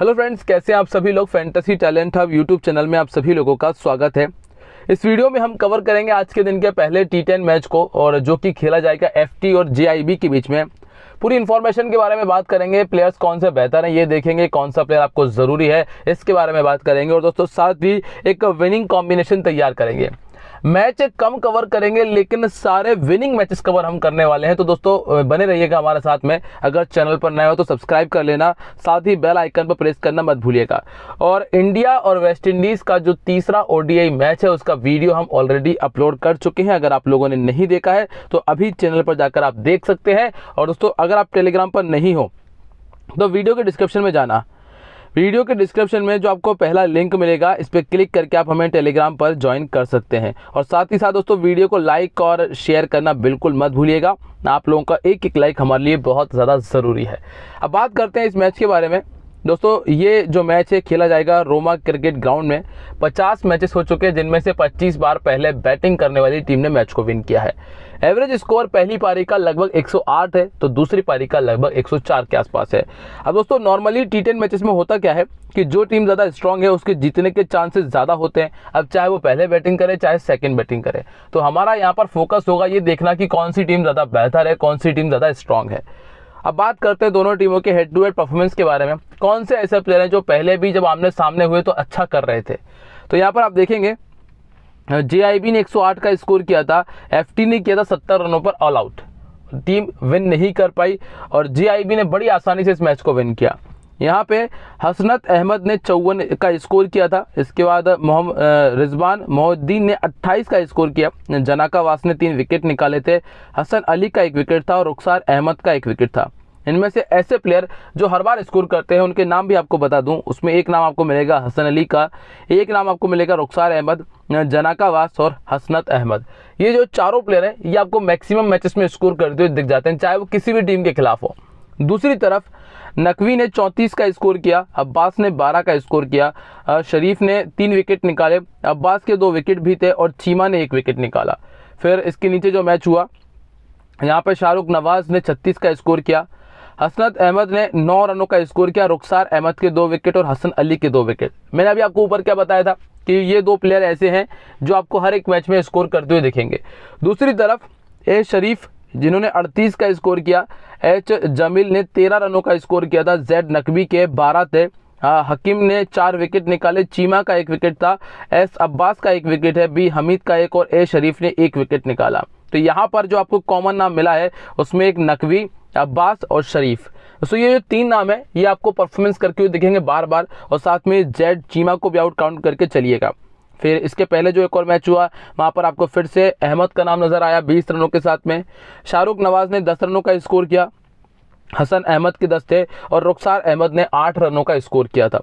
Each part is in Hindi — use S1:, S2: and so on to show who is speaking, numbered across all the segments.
S1: हेलो फ्रेंड्स कैसे आप सभी लोग fantasy talent hub YouTube channel में आप सभी लोगों का स्वागत है इस वीडियो में हम कवर करेंगे आज के दिन के पहले टी टेन मैच को और जो कि खेला जाएगा एफ और जे के बीच में पूरी इन्फॉर्मेशन के बारे में बात करेंगे प्लेयर्स कौन से बेहतर हैं ये देखेंगे कौन सा प्लेयर आपको ज़रूरी है इसके बारे में बात करेंगे और दोस्तों साथ ही एक विनिंग कॉम्बिनेशन तैयार करेंगे मैच कम कवर करेंगे लेकिन सारे विनिंग मैचेस कवर हम करने वाले हैं तो दोस्तों बने रहिएगा हमारे साथ में अगर चैनल पर नए हो तो सब्सक्राइब कर लेना साथ ही बेल आइकन पर प्रेस करना मत भूलिएगा और इंडिया और वेस्ट इंडीज़ का जो तीसरा ओडीआई मैच है उसका वीडियो हम ऑलरेडी अपलोड कर चुके हैं अगर आप लोगों ने नहीं देखा है तो अभी चैनल पर जाकर आप देख सकते हैं और दोस्तों अगर आप टेलीग्राम पर नहीं हो तो वीडियो के डिस्क्रिप्शन में जाना वीडियो के डिस्क्रिप्शन में जो आपको पहला लिंक मिलेगा इस पर क्लिक करके आप हमें टेलीग्राम पर ज्वाइन कर सकते हैं और साथ ही साथ दोस्तों वीडियो को लाइक और शेयर करना बिल्कुल मत भूलिएगा आप लोगों का एक एक लाइक हमारे लिए बहुत ज़्यादा ज़रूरी है अब बात करते हैं इस मैच के बारे में दोस्तों ये जो मैच है खेला जाएगा रोमा क्रिकेट ग्राउंड में 50 मैचेस हो चुके हैं जिनमें से 25 बार पहले बैटिंग करने वाली टीम ने मैच को विन किया है एवरेज स्कोर पहली पारी का लगभग 108 है तो दूसरी पारी का लगभग 104 के आसपास है अब दोस्तों नॉर्मली टी टेन मैचेस में होता क्या है कि जो टीम ज़्यादा स्ट्रांग है उसके जीतने के चांसेस ज़्यादा होते हैं अब चाहे वो पहले बैटिंग करे चाहे सेकेंड बैटिंग करे तो हमारा यहाँ पर फोकस होगा ये देखना कि कौन सी टीम ज़्यादा बेहतर है कौन सी टीम ज़्यादा स्ट्रांग है अब बात करते हैं दोनों टीमों के हेड टू हेड परफॉर्मेंस के बारे में कौन से ऐसे प्लेयर हैं जो पहले भी जब आमने सामने हुए तो अच्छा कर रहे थे तो यहाँ पर आप देखेंगे जे ने 108 का स्कोर किया था एफ ने किया था सत्तर रनों पर ऑल आउट टीम विन नहीं कर पाई और जे ने बड़ी आसानी से इस मैच को विन किया यहाँ पे हसनत अहमद ने चौवन का स्कोर किया था इसके बाद रिजवान मोहद्दीन ने 28 का स्कोर किया जनाका वास ने तीन विकेट निकाले थे हसन अली का एक विकेट था और रुखसार अहमद का एक विकेट था इनमें से ऐसे प्लेयर जो हर बार स्कोर करते हैं उनके नाम भी आपको बता दूं उसमें एक नाम आपको मिलेगा हसन अली का एक नाम आपको मिलेगा रुखसार अहमद जनाका वास और हसनत अहमद ये जो चारों प्लेयर हैं ये आपको मैक्सिमम मैचेस में स्कोर करते हुए दिख जाते हैं चाहे वो किसी भी टीम के खिलाफ हो दूसरी तरफ नकवी ने 34 का स्कोर किया अब्बास ने 12 का स्कोर किया शरीफ ने तीन विकेट निकाले अब्बास के दो विकेट भी थे और चीमा ने एक विकेट निकाला फिर इसके नीचे जो मैच हुआ यहाँ पर शाहरुख नवाज ने 36 का स्कोर किया हसनत अहमद ने नौ रनों का स्कोर किया रुखसार अहमद के दो विकेट और हसन अली के दो विकेट मैंने अभी आपको ऊपर क्या बताया था कि ये दो प्लेयर ऐसे हैं जो आपको हर एक मैच में स्कोर करते हुए दिखेंगे दूसरी तरफ ए शरीफ जिन्होंने 38 का स्कोर किया एच जमील ने तेरह रनों का स्कोर किया था जेड नकवी के बारह थे हकीम ने चार विकेट निकाले चीमा का एक विकेट था एस अब्बास का एक विकेट है बी हमीद का एक और ए शरीफ ने एक विकेट निकाला तो यहाँ पर जो आपको कॉमन नाम मिला है उसमें एक नकवी अब्बास और शरीफ सो ये जो तीन नाम है ये आपको परफॉर्मेंस करके हुए दिखेंगे बार बार और साथ में जेड चीमा को भी आउट काउंट करके चलिएगा फिर इसके पहले जो एक और मैच हुआ वहाँ पर आपको फिर से अहमद का नाम नज़र आया बीस रनों के साथ में शाहरुख नवाज़ ने दस रनों का स्कोर किया हसन अहमद के दस थे और रुखसार अहमद ने आठ रनों का स्कोर किया था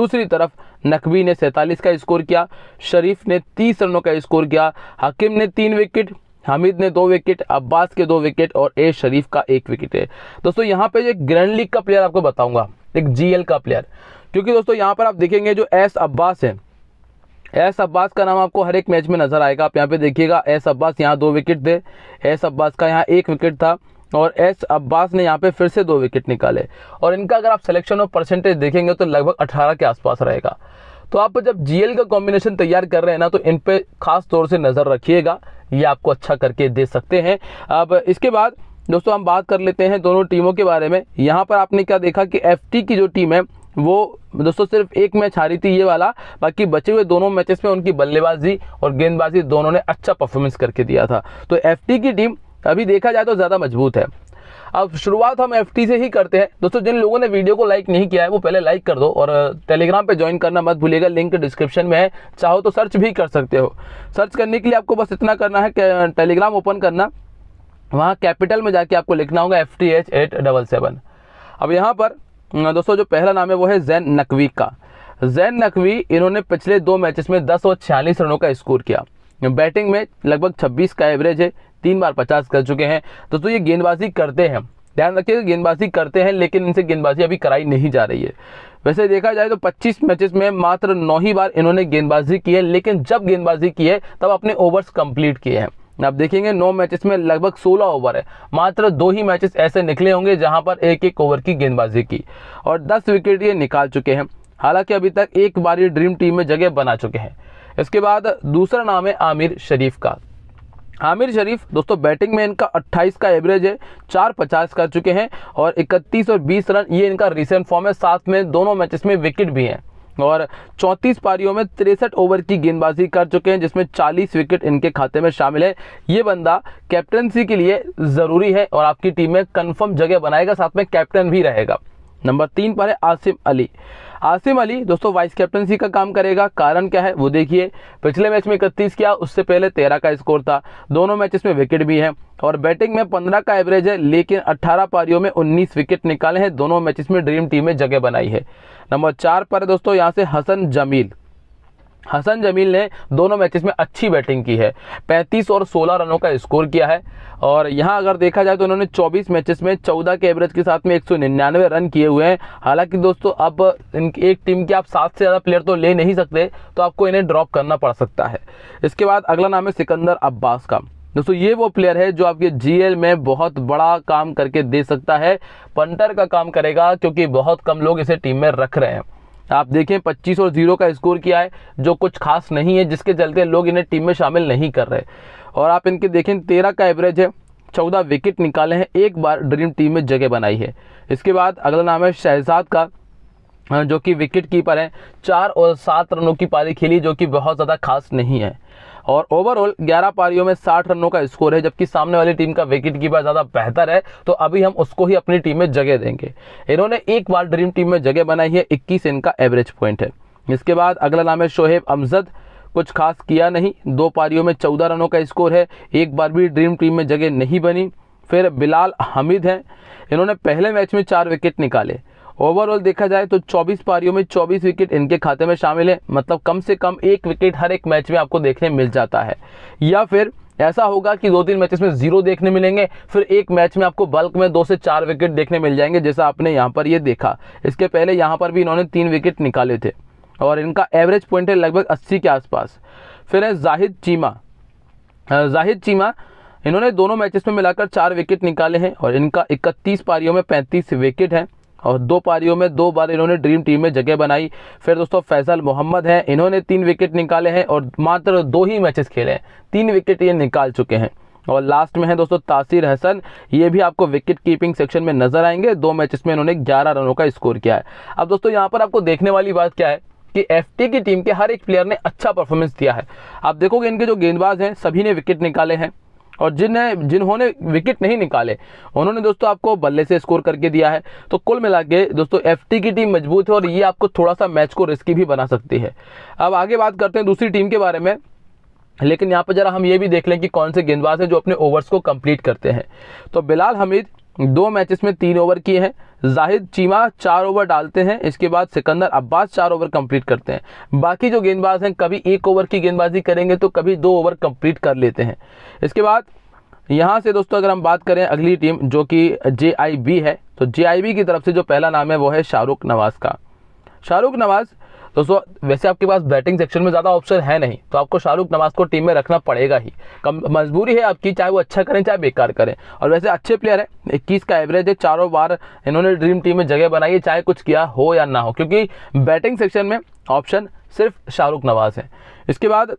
S1: दूसरी तरफ नकवी ने सैंतालीस का स्कोर किया शरीफ ने तीस रनों का स्कोर किया हकीम ने तीन विकेट हमीद ने दो विकेट अब्बास के दो विकेट और ए शरीफ का एक विकेट है दोस्तों यहाँ पे एक ग्रैंड लीग का प्लेयर आपको बताऊंगा एक जीएल का प्लेयर क्योंकि दोस्तों यहाँ पर आप देखेंगे जो एस अब्बास है एस अब्बास का नाम आपको हर एक मैच में नज़र आएगा आप यहाँ पे देखिएगा एस अब्बास यहाँ दो विकेट थे एस अब्बास का यहाँ एक विकेट था और एस अब्बास ने यहाँ पे फिर से दो विकेट निकाले और इनका अगर आप सिलेक्शन और परसेंटेज देखेंगे तो लगभग 18 के आसपास रहेगा तो आप जब जीएल का कॉम्बिनेशन तैयार कर रहे हैं ना तो इन पर ख़ास तौर से नज़र रखिएगा ये आपको अच्छा करके दे सकते हैं अब इसके बाद दोस्तों हम बात कर लेते हैं दोनों टीमों के बारे में यहाँ पर आपने क्या देखा कि एफ की जो टीम है वो दोस्तों सिर्फ एक मैच हारी थी ये वाला बाकी बचे हुए दोनों मैचेस में उनकी बल्लेबाजी और गेंदबाजी दोनों ने अच्छा परफॉर्मेंस करके दिया था तो एफ की टीम अभी देखा जाए तो ज़्यादा मजबूत है अब शुरुआत हम एफ से ही करते हैं दोस्तों जिन लोगों ने वीडियो को लाइक नहीं किया है वो पहले लाइक कर दो और टेलीग्राम पे ज्वाइन करना मत भूलिएगा लिंक डिस्क्रिप्शन में है चाहो तो सर्च भी कर सकते हो सर्च करने के लिए आपको बस इतना करना है कि टेलीग्राम ओपन करना वहाँ कैपिटल में जाके आपको लिखना होगा F T H eight double seven अब यहाँ पर दोस्तों जो पहला नाम है वो है जैन नकवी का जैन नकवी इन्होंने पिछले दो मैचेस में दस और छियालीस रनों का स्कोर किया बैटिंग में लगभग 26 का एवरेज है तीन बार 50 कर चुके हैं दोस्तों ये गेंदबाजी करते हैं ध्यान रखिए गेंदबाजी करते हैं लेकिन इनसे गेंदबाजी अभी कराई नहीं जा रही है वैसे देखा जाए तो 25 मैचेस में मात्र नौ ही बार इन्होंने गेंदबाजी की है लेकिन जब गेंदबाजी की है तब अपने ओवर्स कंप्लीट किए हैं आप देखेंगे नौ मैचेस में लगभग 16 ओवर है मात्र दो ही मैचेस ऐसे निकले होंगे जहां पर एक एक ओवर की गेंदबाजी की और 10 विकेट ये निकाल चुके हैं हालांकि अभी तक एक बार ये ड्रीम टीम में जगह बना चुके हैं इसके बाद दूसरा नाम है आमिर शरीफ का आमिर शरीफ दोस्तों बैटिंग में इनका 28 का एवरेज है चार पचास कर चुके हैं और 31 और 20 रन ये इनका रिसेंट फॉर्म है साथ में दोनों मैचेस में विकेट भी हैं और 34 पारियों में तिरसठ ओवर की गेंदबाजी कर चुके हैं जिसमें 40 विकेट इनके खाते में शामिल है ये बंदा कैप्टनसी के लिए ज़रूरी है और आपकी टीम में कंफर्म जगह बनाएगा साथ में कैप्टन भी रहेगा नंबर तीन पर है आसिम अली आसिम अली दोस्तों वाइस कैप्टनसी का काम करेगा कारण क्या है वो देखिए पिछले मैच में इकतीस किया उससे पहले तेरह का स्कोर था दोनों मैचेस में विकेट भी हैं और बैटिंग में पंद्रह का एवरेज है लेकिन अट्ठारह पारियों में उन्नीस विकेट निकाले हैं दोनों मैचेस में ड्रीम टीम में जगह बनाई है नंबर चार पर है दोस्तों यहाँ से हसन जमील हसन जमील ने दोनों मैचेस में अच्छी बैटिंग की है 35 और 16 रनों का स्कोर किया है और यहाँ अगर देखा जाए तो उन्होंने 24 मैचेस में 14 के एवरेज के साथ में 199 रन किए हुए हैं हालांकि दोस्तों अब एक टीम के आप सात से ज़्यादा प्लेयर तो ले नहीं सकते तो आपको इन्हें ड्रॉप करना पड़ सकता है इसके बाद अगला नाम है सिकंदर अब्बास का दोस्तों ये वो प्लेयर है जो आपके जीएल में बहुत बड़ा काम करके दे सकता है पंटर का काम करेगा क्योंकि बहुत कम लोग इसे टीम में रख रहे हैं आप देखें 25 और जीरो का स्कोर किया है जो कुछ खास नहीं है जिसके चलते लोग इन्हें टीम में शामिल नहीं कर रहे और आप इनके देखें तेरह का एवरेज है चौदह विकेट निकाले हैं एक बार ड्रीम टीम में जगह बनाई है इसके बाद अगला नाम है शहजाद का जो कि विकेट कीपर हैं चार और सात रनों की पारी खेली जो कि बहुत ज़्यादा खास नहीं है और ओवरऑल 11 पारियों में 60 रनों का स्कोर है जबकि सामने वाली टीम का विकेट कीपर ज़्यादा बेहतर है तो अभी हम उसको ही अपनी टीम में जगह देंगे इन्होंने एक बार ड्रीम टीम में जगह बनाई है इक्कीस इनका एवरेज पॉइंट है इसके बाद अगला नाम है शोहेब अमजद कुछ खास किया नहीं दो पारियों में चौदह रनों का स्कोर है एक बार भी ड्रीम टीम में जगह नहीं बनी फिर बिलाल हमिद हैं इन्होंने पहले मैच में चार विकेट निकाले ओवरऑल देखा जाए तो 24 पारियों में 24 विकेट इनके खाते में शामिल है मतलब कम से कम एक विकेट हर एक मैच में आपको देखने मिल जाता है या फिर ऐसा होगा कि दो तीन मैचेस में जीरो देखने मिलेंगे फिर एक मैच में आपको बल्क में दो से चार विकेट देखने मिल जाएंगे जैसा आपने यहाँ पर ये देखा इसके पहले यहाँ पर भी इन्होंने तीन विकेट निकाले थे और इनका एवरेज पॉइंट है लगभग अस्सी के आसपास फिर है जाहिद चीमा जाहिद चीमा इन्होंने दोनों मैचेस में मिलाकर चार विकेट निकाले हैं और इनका इकतीस पारियों में पैंतीस विकेट हैं और दो पारियों में दो बार इन्होंने ड्रीम टीम में जगह बनाई फिर दोस्तों फैसल मोहम्मद हैं इन्होंने तीन विकेट निकाले हैं और मात्र दो ही मैचेस खेले हैं तीन विकेट ये निकाल चुके हैं और लास्ट में है दोस्तों तासिर हसन ये भी आपको विकेट कीपिंग सेक्शन में नजर आएंगे दो मैचेस में इन्होंने 11 रनों का स्कोर किया है अब दोस्तों यहाँ पर आपको देखने वाली बात क्या है कि एफ की टीम के हर एक प्लेयर ने अच्छा परफॉर्मेंस दिया है आप देखोगे इनके जो गेंदबाज हैं सभी ने विकेट निकाले हैं और जिन्हें जिन्होंने विकेट नहीं निकाले उन्होंने दोस्तों आपको बल्ले से स्कोर करके दिया है तो कुल मिला के दोस्तों एफ की टीम मजबूत है और ये आपको थोड़ा सा मैच को रिस्की भी बना सकती है अब आगे बात करते हैं दूसरी टीम के बारे में लेकिन यहाँ पर ज़रा हम ये भी देख लें कि कौन से गेंदबाज हैं जो अपने ओवर्स को कंप्लीट करते हैं तो बिलाल हमीद दो मैचेस में तीन ओवर किए हैं जाहिद चीमा चार ओवर डालते हैं इसके बाद सिकंदर अब्बास चार ओवर कंप्लीट करते हैं बाकी जो गेंदबाज हैं कभी एक ओवर की गेंदबाजी करेंगे तो कभी दो ओवर कंप्लीट कर लेते हैं इसके बाद यहाँ से दोस्तों अगर हम बात करें अगली टीम जो कि जे है तो जे की तरफ से जो पहला नाम है वो है शाहरुख नवाज का शाहरुख नवाज दोस्तों वैसे आपके पास बैटिंग सेक्शन में ज़्यादा ऑप्शन है नहीं तो आपको शाहरुख नवाज को टीम में रखना पड़ेगा ही कम मजबूरी है आपकी चाहे वो अच्छा करें चाहे बेकार करें और वैसे अच्छे प्लेयर हैं इक्कीस का एवरेज है चारों बार इन्होंने ड्रीम टीम में जगह बनाई है चाहे कुछ किया हो या ना हो क्योंकि बैटिंग सेक्शन में ऑप्शन सिर्फ शाहरुख नवाज है इसके बाद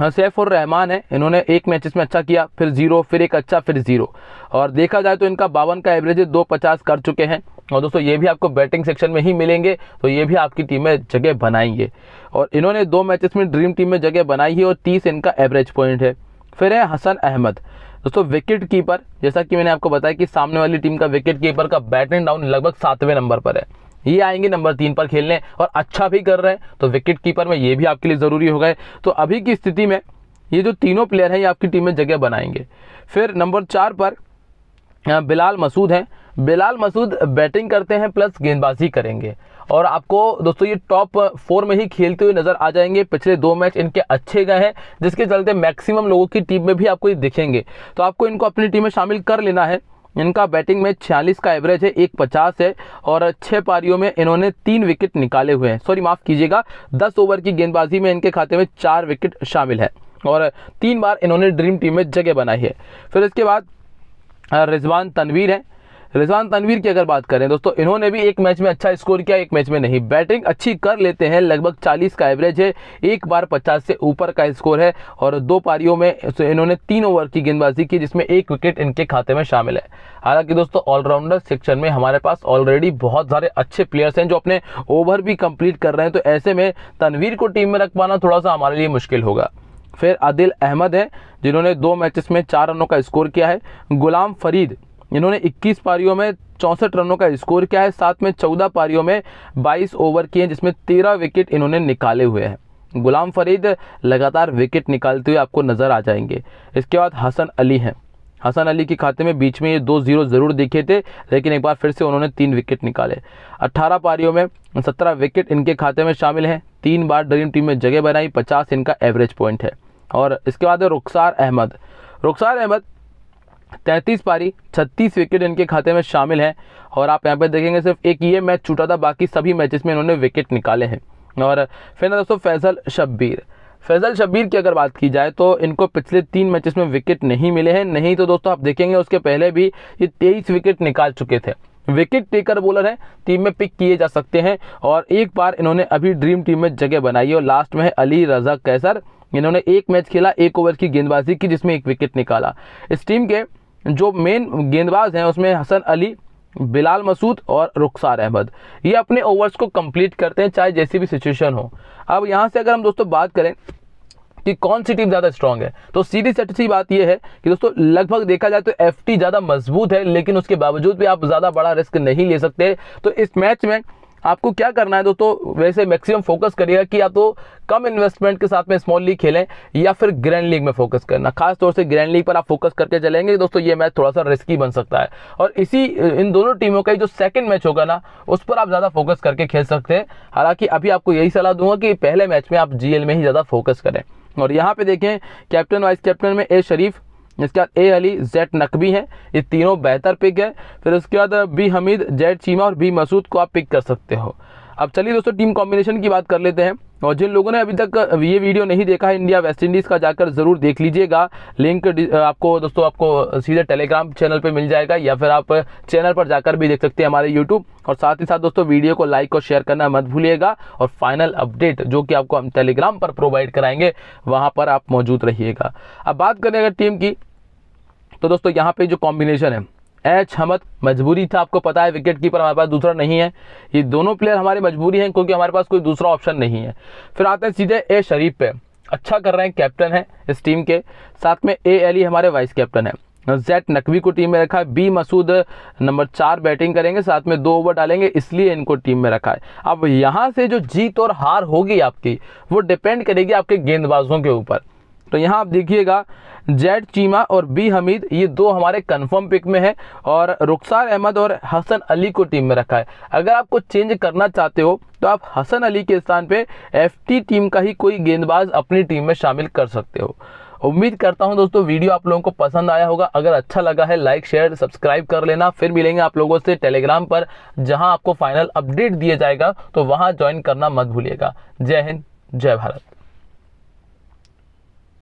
S1: और हाँ, रहमान है इन्होंने एक मैचेस में अच्छा किया फिर जीरो फिर एक अच्छा फिर जीरो और देखा जाए तो इनका बावन का एवरेज दो पचास कर चुके हैं और दोस्तों ये भी आपको बैटिंग सेक्शन में ही मिलेंगे तो ये भी आपकी टीम में जगह बनाएंगे और इन्होंने दो मैचेस में ड्रीम टीम में जगह बनाई है और तीस इनका एवरेज पॉइंट है फिर है हसन अहमद दोस्तों विकेट कीपर जैसा कि मैंने आपको बताया कि सामने वाली टीम का विकेट कीपर का बैटिंग डाउन लगभग सातवें नंबर पर है ये आएंगे नंबर तीन पर खेलने और अच्छा भी कर रहे हैं तो विकेट कीपर में ये भी आपके लिए ज़रूरी हो गए तो अभी की स्थिति में ये जो तीनों प्लेयर हैं ये आपकी टीम में जगह बनाएंगे फिर नंबर चार पर बिलाल मसूद हैं बिलाल मसूद बैटिंग करते हैं प्लस गेंदबाजी करेंगे और आपको दोस्तों ये टॉप फोर में ही खेलते हुए नज़र आ जाएंगे पिछले दो मैच इनके अच्छे गए हैं जिसके चलते मैक्सिमम लोगों की टीम में भी आपको ये दिखेंगे तो आपको इनको अपनी टीम में शामिल कर लेना है इनका बैटिंग में 46 का एवरेज है एक पचास है और छः पारियों में इन्होंने तीन विकेट निकाले हुए हैं सॉरी माफ़ कीजिएगा दस ओवर की गेंदबाजी में इनके खाते में चार विकेट शामिल है और तीन बार इन्होंने ड्रीम टीम में जगह बनाई है फिर इसके बाद रिजवान तनवीर हैं रिजवान तनवीर की अगर बात करें दोस्तों इन्होंने भी एक मैच में अच्छा स्कोर किया एक मैच में नहीं बैटिंग अच्छी कर लेते हैं लगभग चालीस का एवरेज है एक बार पचास से ऊपर का स्कोर है और दो पारियों में इन्होंने तीन ओवर की गेंदबाजी की जिसमें एक विकेट इनके खाते में शामिल है हालांकि दोस्तों ऑलराउंडर सेक्शन में हमारे पास ऑलरेडी बहुत सारे अच्छे प्लेयर्स हैं जो अपने ओवर भी कंप्लीट कर रहे हैं तो ऐसे में तनवीर को टीम में रख पाना थोड़ा सा हमारे लिए मुश्किल होगा फिर आदिल अहमद है जिन्होंने दो मैचेस में चार रनों का स्कोर किया है गुलाम फरीद इन्होंने 21 पारियों में चौंसठ रनों का स्कोर किया है साथ में 14 पारियों में 22 ओवर किए हैं जिसमें 13 विकेट इन्होंने निकाले हुए हैं गुलाम फरीद लगातार विकेट निकालते हुए आपको नज़र आ जाएंगे इसके बाद हसन अली हैं हसन अली के खाते में बीच में ये दो जीरो ज़रूर दिखे थे लेकिन एक बार फिर से उन्होंने तीन विकेट निकाले 18 पारियों में 17 विकेट इनके खाते में शामिल हैं तीन बार ड्रीम टीम में जगह बनाई 50 इनका एवरेज पॉइंट है और इसके बाद है रुखसार अहमद रुखसार अहमद तैंतीस पारी छत्तीस विकेट इनके खाते में शामिल हैं और आप यहाँ पर देखेंगे सिर्फ एक ये मैच छूटा था बाकी सभी मैचेस में इन्होंने विकेट निकाले हैं और फिर ना दोस्तों फैजल शब्बीर फैजल शब्बीर की अगर बात की जाए तो इनको पिछले तीन मैचेस में विकेट नहीं मिले हैं नहीं तो दोस्तों आप देखेंगे उसके पहले भी ये तेईस विकेट निकाल चुके थे विकेट टेकर बॉलर हैं टीम में पिक किए जा सकते हैं और एक बार इन्होंने अभी ड्रीम टीम में जगह बनाई है और लास्ट में है अली रजा कैसर इन्होंने एक मैच खेला एक ओवर की गेंदबाजी की जिसमें एक विकेट निकाला इस टीम के जो मेन गेंदबाज हैं उसमें हसन अली बिलाल मसूद और रुखसार अहमद ये अपने ओवर्स को कंप्लीट करते हैं चाहे जैसी भी सिचुएशन हो अब यहाँ से अगर हम दोस्तों बात करें कि कौन सी टीम ज़्यादा स्ट्रॉन्ग है तो सीधी सट सी बात यह है कि दोस्तों लगभग देखा जाए तो एफ ज़्यादा मजबूत है लेकिन उसके बावजूद भी आप ज़्यादा बड़ा रिस्क नहीं ले सकते तो इस मैच में आपको क्या करना है दोस्तों वैसे मैक्सिमम फोकस करिएगा कि या तो कम इन्वेस्टमेंट के साथ में स्मॉल लीग खेलें या फिर ग्रैंड लीग में फोकस करना खास तौर से ग्रैंड लीग पर आप फोकस करके चलेंगे दोस्तों ये मैच थोड़ा सा रिस्की बन सकता है और इसी इन दोनों टीमों का जो सेकंड मैच होगा ना उस पर आप ज़्यादा फोकस करके खेल सकते हैं हालांकि अभी आपको यही सलाह दूंगा कि पहले मैच में आप जीएल में ही ज़्यादा फोकस करें और यहाँ पे देखें कैप्टन वाइस कैप्टन में ए शरीफ इसके बाद ए अली जेड नकबी है ये तीनों बेहतर पिक है फिर उसके बाद बी हमीद जेड चीमा और बी मसूद को आप पिक कर सकते हो अब चलिए दोस्तों टीम कॉम्बिनेशन की बात कर लेते हैं और जिन लोगों ने अभी तक ये वीडियो नहीं देखा है इंडिया वेस्ट इंडीज़ का जाकर ज़रूर देख लीजिएगा लिंक आपको दोस्तों आपको सीधे टेलीग्राम चैनल पे मिल जाएगा या फिर आप चैनल पर जाकर भी देख सकते हैं हमारे यूट्यूब और साथ ही साथ दोस्तों वीडियो को लाइक और शेयर करना मत भूलिएगा और फाइनल अपडेट जो कि आपको हम टेलीग्राम पर प्रोवाइड कराएंगे वहाँ पर आप मौजूद रहिएगा अब बात करें अगर टीम की तो दोस्तों यहाँ पे जो कॉम्बिनेशन है एच हमद मजबूरी था आपको पता है विकेट कीपर हमारे पास दूसरा नहीं है ये दोनों प्लेयर हमारे मजबूरी हैं क्योंकि हमारे पास कोई दूसरा ऑप्शन नहीं है फिर आते हैं सीधे ए शरीफ पे अच्छा कर रहे हैं कैप्टन है इस टीम के साथ में ए अली e हमारे वाइस कैप्टन है जैट नकवी को टीम में रखा है बी मसूद नंबर चार बैटिंग करेंगे साथ में दो ओवर डालेंगे इसलिए इनको टीम में रखा है अब यहाँ से जो जीत और हार होगी आपकी वो डिपेंड करेगी आपके गेंदबाजों के ऊपर तो यहाँ आप देखिएगा जैड चीमा और बी हमीद ये दो हमारे कंफर्म पिक में है और रुखसार अहमद और हसन अली को टीम में रखा है अगर आपको चेंज करना चाहते हो तो आप हसन अली के स्थान पे एफटी टीम का ही कोई गेंदबाज अपनी टीम में शामिल कर सकते हो उम्मीद करता हूं दोस्तों वीडियो आप लोगों को पसंद आया होगा अगर अच्छा लगा है लाइक शेयर सब्सक्राइब कर लेना फिर मिलेंगे आप लोगों से टेलीग्राम पर जहाँ आपको फाइनल अपडेट दिया जाएगा तो वहाँ ज्वाइन करना मत भूलिएगा जय हिंद जय भारत